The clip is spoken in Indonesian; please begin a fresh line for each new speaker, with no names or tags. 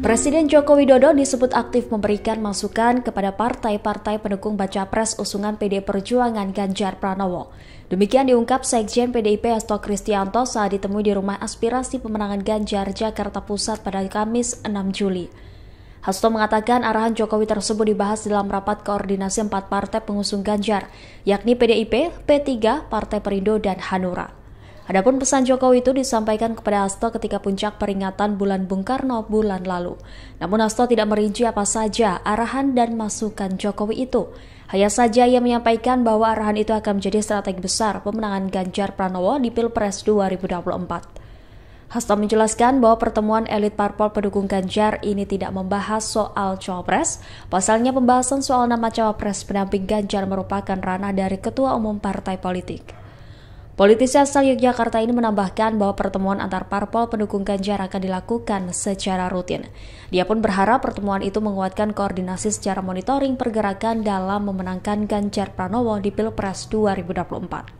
Presiden Joko Widodo disebut aktif memberikan masukan kepada partai-partai pendukung baca pres usungan PD Perjuangan Ganjar Pranowo. Demikian diungkap Sekjen PDIP Hasto Kristianto saat ditemui di Rumah Aspirasi Pemenangan Ganjar Jakarta Pusat pada Kamis 6 Juli. Hasto mengatakan arahan Jokowi tersebut dibahas dalam rapat koordinasi empat partai pengusung Ganjar, yakni PDIP, P3, Partai Perindo, dan Hanura. Adapun pesan Jokowi itu disampaikan kepada Hasto ketika puncak peringatan bulan Bung Karno bulan lalu. Namun Hasto tidak merinci apa saja arahan dan masukan Jokowi itu. Hanya saja ia menyampaikan bahwa arahan itu akan menjadi strategi besar pemenangan Ganjar Pranowo di Pilpres 2024. Hasto menjelaskan bahwa pertemuan elit parpol pendukung Ganjar ini tidak membahas soal cawapres. Pasalnya pembahasan soal nama cawapres pendamping Ganjar merupakan ranah dari Ketua Umum Partai Politik. Politisi asal Yogyakarta ini menambahkan bahwa pertemuan antar parpol pendukung Ganjar akan dilakukan secara rutin. Dia pun berharap pertemuan itu menguatkan koordinasi secara monitoring pergerakan dalam memenangkan Ganjar Pranowo di Pilpres 2024.